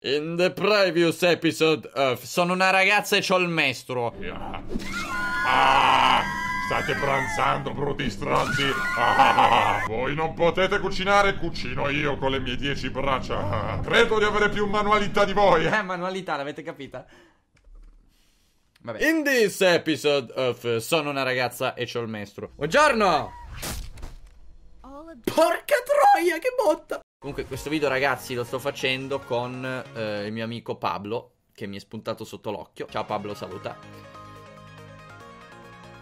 In the previous episode of Sono una ragazza e ho il mestro. Yeah. Ah, state pranzando, brutti stronzi. Ah, voi non potete cucinare, cucino io con le mie dieci braccia. Ah, credo di avere più manualità di voi. Eh, eh manualità, l'avete capita? Vabbè. In this episode of Sono una ragazza e ho il mestro. Buongiorno! Porca troia, che botta! Comunque questo video ragazzi lo sto facendo con eh, il mio amico Pablo che mi è spuntato sotto l'occhio. Ciao Pablo, saluta.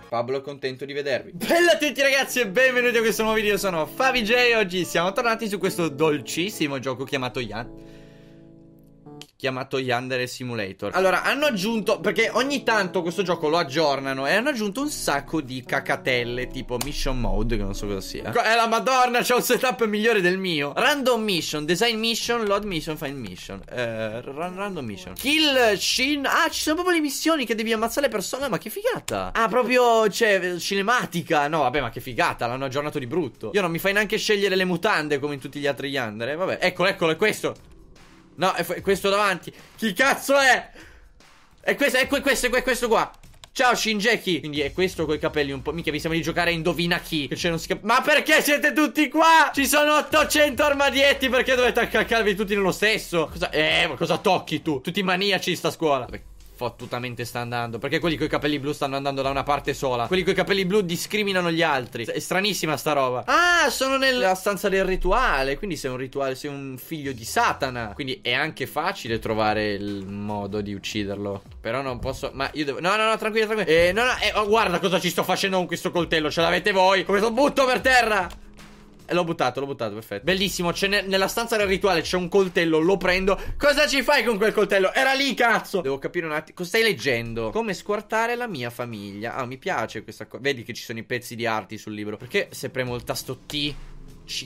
Pablo è contento di vedervi. Bella a tutti ragazzi e benvenuti a questo nuovo video, sono FaviJ e oggi siamo tornati su questo dolcissimo gioco chiamato Yan chiamato Yandere Simulator. Allora, hanno aggiunto, perché ogni tanto questo gioco lo aggiornano e hanno aggiunto un sacco di cacatelle, tipo Mission Mode, che non so cosa sia. È la madonna, c'è un setup migliore del mio. Random Mission, Design Mission, Load Mission, Find Mission. Eh, random Mission. Kill Shin. Ah, ci sono proprio le missioni che devi ammazzare persone, ma che figata. Ah, proprio, cioè, cinematica. No, vabbè, ma che figata, l'hanno aggiornato di brutto. Io non mi fai neanche scegliere le mutande come in tutti gli altri Yandere, eh, vabbè. Eccolo, eccolo, è questo. No, è questo davanti. Chi cazzo è? È questo, è questo, è questo qua. Ciao Shinjeki Quindi è questo coi capelli un po' Mica mi sembra di giocare a indovina chi cioè non si cap- Ma perché siete tutti qua? Ci sono 800 armadietti Perché dovete accaccarvi tutti nello stesso? Cosa- eh ma cosa tocchi tu? Tutti maniaci sta scuola Vabbè fottutamente sta andando. Perché quelli con i capelli blu stanno andando da una parte sola. Quelli con i capelli blu discriminano gli altri. È stranissima sta roba. Ah, sono nella stanza del rituale. Quindi sei un rituale, sei un figlio di Satana. Quindi è anche facile trovare il modo di ucciderlo. Però non posso. Ma io devo. No, no, no, tranquillo, tranquillo. Eh, no, no, eh, oh, guarda cosa ci sto facendo con questo coltello. Ce l'avete voi. Come lo butto per terra. L'ho buttato, l'ho buttato, perfetto. Bellissimo, ne nella stanza del rituale c'è un coltello, lo prendo. Cosa ci fai con quel coltello? Era lì, cazzo! Devo capire un attimo. Cosa stai leggendo? Come squartare la mia famiglia. Ah, mi piace questa cosa. Vedi che ci sono i pezzi di arti sul libro. Perché se premo il tasto T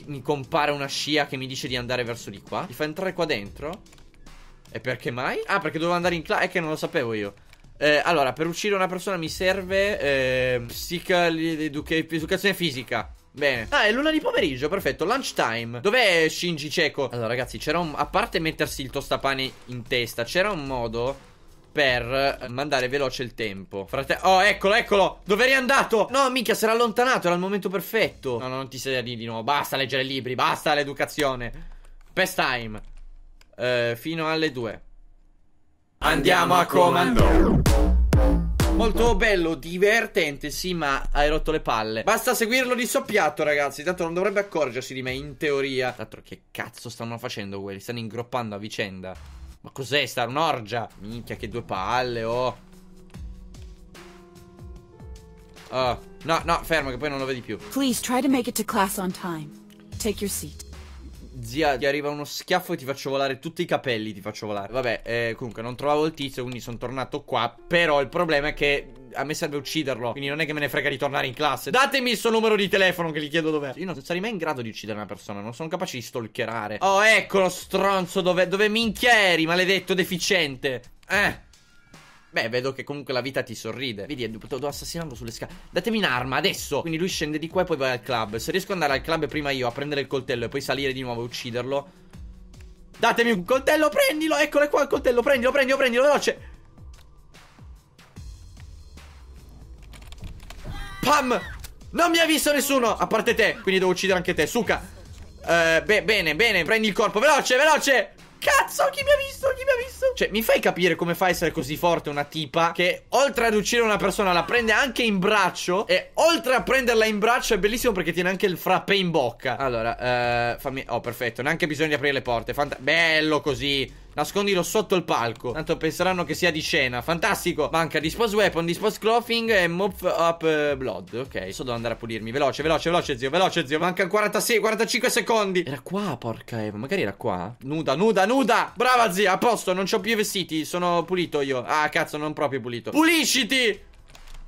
mi compare una scia che mi dice di andare verso di qua? Mi fa entrare qua dentro? E perché mai? Ah, perché dovevo andare in classe. È che non lo sapevo io. Eh, allora, per uccidere una persona mi serve eh, educazione fisica. Bene. Ah, è l'una di pomeriggio, perfetto. Lunchtime. Dov'è Shinji cieco? Allora, ragazzi, c'era un. A parte mettersi il tostapane in testa, c'era un modo. Per mandare veloce il tempo Frate Oh eccolo eccolo Dove eri andato No minchia si era allontanato Era il momento perfetto No no non ti sedere di nuovo Basta leggere libri Basta l'educazione Best time eh, Fino alle 2 Andiamo a comando Molto bello, divertente, sì, ma hai rotto le palle. Basta seguirlo di soppiatto, ragazzi. Tanto non dovrebbe accorgersi di me, in teoria. D'altro, che cazzo stanno facendo quelli? Stanno ingroppando a vicenda. Ma cos'è sta? Un'orgia? Minchia, che due palle, oh. Oh. No, no, fermo, che poi non lo vedi più. Please try to make it to class on time. Take your seat. Zia, ti arriva uno schiaffo e ti faccio volare tutti i capelli, ti faccio volare. Vabbè, eh, comunque non trovavo il tizio, quindi sono tornato qua. Però il problema è che a me serve ucciderlo. Quindi non è che me ne frega di tornare in classe. Datemi il suo numero di telefono che gli chiedo dov'è. Io non sarei mai in grado di uccidere una persona. Non sono capace di stalkerare. Oh, eccolo, stronzo. Dove, dove minchia eri, maledetto deficiente? Eh. Beh, vedo che comunque la vita ti sorride. Vedi, devo assassinarlo sulle scale. Datemi un'arma adesso. Quindi lui scende di qua e poi vai al club. Se riesco ad andare al club prima io a prendere il coltello e poi salire di nuovo e ucciderlo. Datemi un coltello, prendilo. Eccolo qua il coltello. Prendilo, prendilo, prendilo, veloce. Pam! Non mi ha visto nessuno, a parte te. Quindi devo uccidere anche te. Suka. Eh, be bene, bene. Prendi il corpo. Veloce, veloce. Cazzo, chi mi ha visto? Chi mi ha visto? Cioè, mi fai capire come fa a essere così forte una tipa che oltre ad uccidere una persona la prende anche in braccio e oltre a prenderla in braccio è bellissimo perché tiene anche il frappè in bocca. Allora, eh, fammi... Oh, perfetto, neanche bisogno di aprire le porte. Fant... Bello così. Nascondilo sotto il palco. Tanto penseranno che sia di scena. Fantastico. Manca dispose weapon, dispose clothing e mop up eh, blood. Ok, adesso devo andare a pulirmi. Veloce, veloce, veloce, zio. Veloce, zio. Manca 46, 45 secondi. Era qua, porca Eva. Magari era qua. Nuda, nuda, nuda. Brava, zia. A posto, non c'ho più i vestiti. Sono pulito io. Ah, cazzo, non proprio pulito. Pulisciti.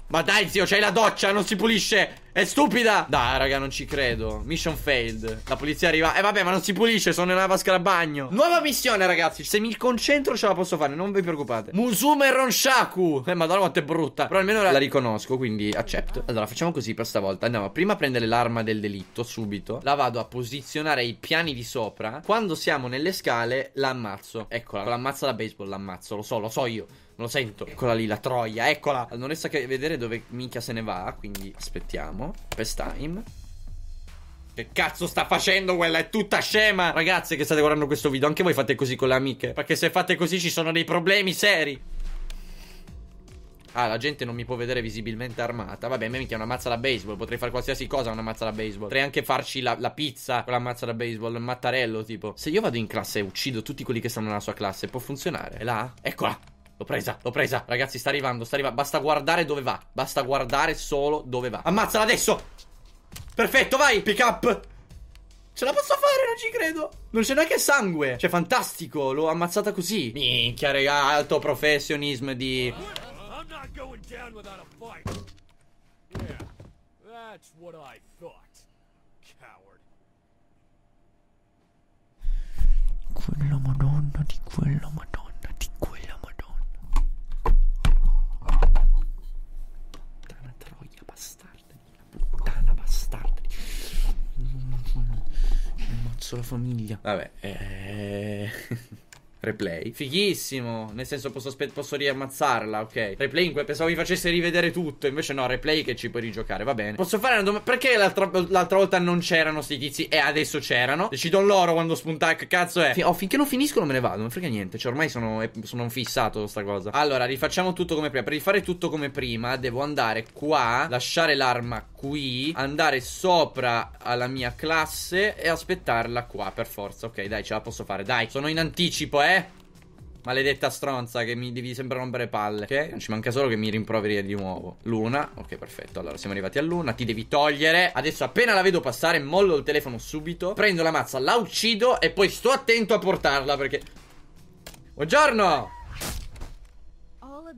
Ma dai, zio, c'hai la doccia, non si pulisce. È stupida! Dai, raga, non ci credo. Mission failed. La polizia arriva. Eh, vabbè, ma non si pulisce, sono nella vasca da bagno. Nuova missione, ragazzi. Se mi concentro ce la posso fare, non vi preoccupate. Musume Ronshaku. Eh, madonna quanto è brutta. Però almeno la, la riconosco, quindi accetto. Allora, facciamo così per stavolta. Andiamo prima a prendere l'arma del delitto, subito. La vado a posizionare ai piani di sopra. Quando siamo nelle scale, la ammazzo. Eccola, l'ammazza da baseball l'ammazzo. Lo so, lo so io. Lo sento. Eccola lì, la troia, eccola. Non resta che vedere dove minchia se ne va, quindi aspettiamo. Vediamo. time. Che cazzo sta facendo quella? È tutta scema! Ragazze che state guardando questo video, anche voi fate così con le amiche. Perché se fate così ci sono dei problemi seri. Ah, la gente non mi può vedere visibilmente armata. Vabbè, a me minchia, una mazza da baseball. Potrei fare qualsiasi cosa una mazza da baseball. Potrei anche farci la, la pizza con la mazza da baseball. Il mattarello, tipo. Se io vado in classe e uccido tutti quelli che stanno nella sua classe, può funzionare. È là? Eccola. L'ho presa, l'ho presa. Ragazzi, sta arrivando, sta arrivando. Basta guardare dove va. Basta guardare solo dove va. Ammazzala adesso! Perfetto, vai, pick up! Ce la posso fare, non ci credo. Non c'è neanche sangue. Cioè, fantastico, l'ho ammazzata così. Minchia, raga, alto professionismo di... Quello madonna di quello madonna. famiglia. Vabbè, eh... Replay. Fighissimo. Nel senso, posso, posso riammazzarla, ok. Replay in quel pensavo mi facesse rivedere tutto. Invece, no, replay che ci puoi rigiocare. Va bene. Posso fare una domanda? Perché l'altra volta non c'erano sti tizi e adesso c'erano? Decido loro quando spuntare. Che cazzo è? Fin oh, finché non finiscono, me ne vado. Non frega niente. Cioè, ormai sono, sono fissato sta cosa. Allora, rifacciamo tutto come prima. Per rifare tutto come prima, devo andare qua, lasciare l'arma qui, andare sopra alla mia classe e aspettarla qua per forza. Ok, dai, ce la posso fare, dai. Sono in anticipo, eh. Maledetta stronza che mi devi sempre rompere palle Ok, non ci manca solo che mi rimproveri di nuovo Luna, ok perfetto Allora siamo arrivati a Luna, ti devi togliere Adesso appena la vedo passare mollo il telefono subito Prendo la mazza, la uccido E poi sto attento a portarla perché Buongiorno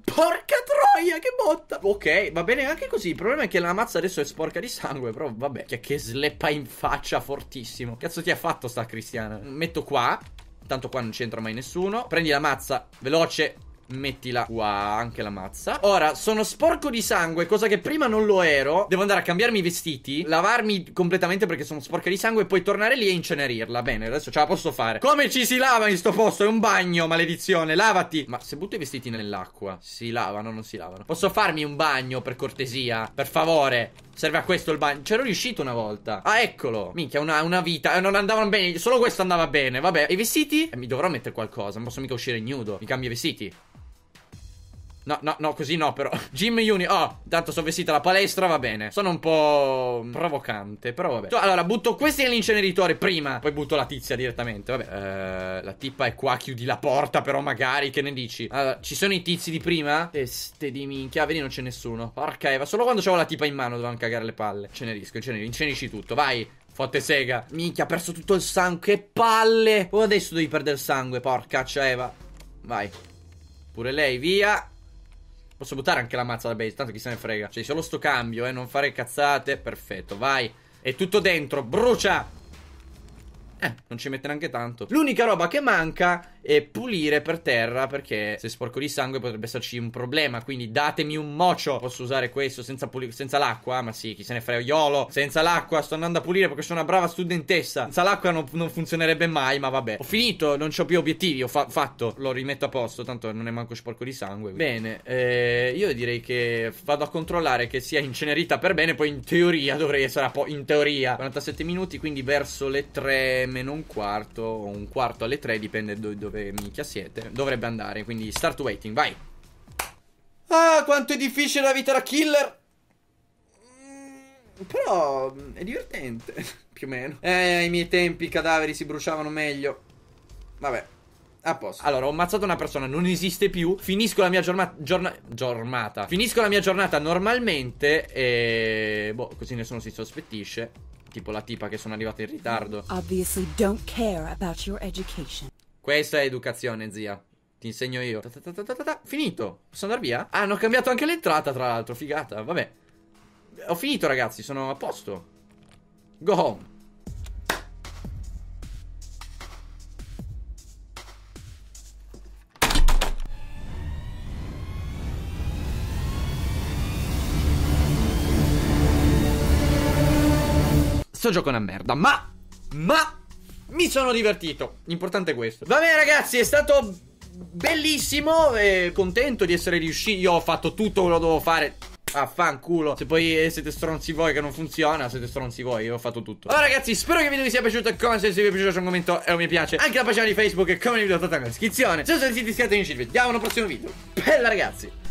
Porca troia, che botta! Ok, va bene anche così. Il problema è che la mazza adesso è sporca di sangue. Però vabbè, che, che sleppa in faccia fortissimo. Cazzo ti ha fatto sta cristiana? Metto qua. Tanto qua non c'entra mai nessuno. Prendi la mazza, veloce. Mettila qua, anche la mazza Ora, sono sporco di sangue, cosa che prima non lo ero Devo andare a cambiarmi i vestiti Lavarmi completamente perché sono sporca di sangue E poi tornare lì e incenerirla Bene, adesso ce la posso fare Come ci si lava in sto posto? È un bagno, maledizione, lavati Ma se butto i vestiti nell'acqua Si lavano, o non si lavano Posso farmi un bagno, per cortesia? Per favore Serve a questo il bagno. C'ero riuscito una volta. Ah, eccolo. Minchia, una, una vita. Eh, non andavano bene. Solo questo andava bene. Vabbè. E i vestiti? Eh, mi dovrò mettere qualcosa. Non posso mica uscire nudo. Mi cambio i vestiti. No, no, no, così no, però. Gym Uni. Oh, tanto sono vestita alla palestra, va bene. Sono un po' provocante, però vabbè. Allora, butto questi nell'inceneritore prima. Poi butto la tizia direttamente. Vabbè. Uh, la tippa è qua, chiudi la porta, però magari. Che ne dici? Allora, ci sono i tizi di prima? Teste di minchia. Vedi, non c'è nessuno. Porca Eva. Solo quando c'avevo la tipa in mano dovevano cagare le palle. Cenerisco, incenerisco. Incenisci tutto. Vai. Fotte sega. Minchia, ha perso tutto il sangue. Che palle. Oh, adesso devi perdere il sangue. Porca Eva. Vai. Pure lei, via. Posso buttare anche la mazza da base, tanto chi se ne frega. Cioè, solo sto cambio, eh, non fare cazzate. Perfetto, vai. È tutto dentro, brucia! Eh, non ci mette neanche tanto. L'unica roba che manca e pulire per terra perché se sporco di sangue potrebbe esserci un problema. Quindi datemi un mocio. Posso usare questo senza, puli- senza l'acqua? Ma sì, chi se ne frega, Iolo. Senza l'acqua sto andando a pulire perché sono una brava studentessa. Senza l'acqua non, non funzionerebbe mai, ma vabbè. Ho finito, non ho più obiettivi, ho fa- fatto. Lo rimetto a posto, tanto non è manco sporco di sangue. Quindi. Bene, eh, io direi che vado a controllare che sia incenerita per bene, poi in teoria dovrei essere a po'... In teoria. 47 minuti, quindi verso le 3 meno un quarto o un quarto alle 3, dipende da dove dove minchia siete Dovrebbe andare, quindi start waiting, vai Ah, quanto è difficile la vita da killer mm, Però mm, è divertente, più o meno Eh, ai miei tempi i cadaveri si bruciavano meglio Vabbè a posto. Allora, ho ammazzato una persona, non esiste più. Finisco la mia giornata. Giorna, giornata. Finisco la mia giornata normalmente. E. Boh, così nessuno si sospettisce. Tipo la tipa che sono arrivata in ritardo. Obviously, don't care about your education. Questa è educazione, zia. Ti insegno io. Ta ta ta Finito. Posso andare via? Ah, hanno cambiato anche l'entrata, tra l'altro. Figata. Vabbè. Ho finito, ragazzi. Sono a posto. Go home. Sto gioco è una merda, ma... Ma mi sono divertito. L'importante è questo. Va bene, ragazzi, è stato bellissimo. e contento di essere riuscito. Io ho fatto tutto quello che dovevo fare. Affanculo. Se poi eh, siete stronzi voi che non funziona, siete stronzi voi. Io ho fatto tutto. Allora, ragazzi, spero che il video vi sia piaciuto. Come se vi è piaciuto, lasciate un commento e un mi piace. Anche la pagina di Facebook, e come vi ho dato in descrizione. Se siete iscritti, iscrivetevi. Vediamo al prossimo video. Bella, ragazzi.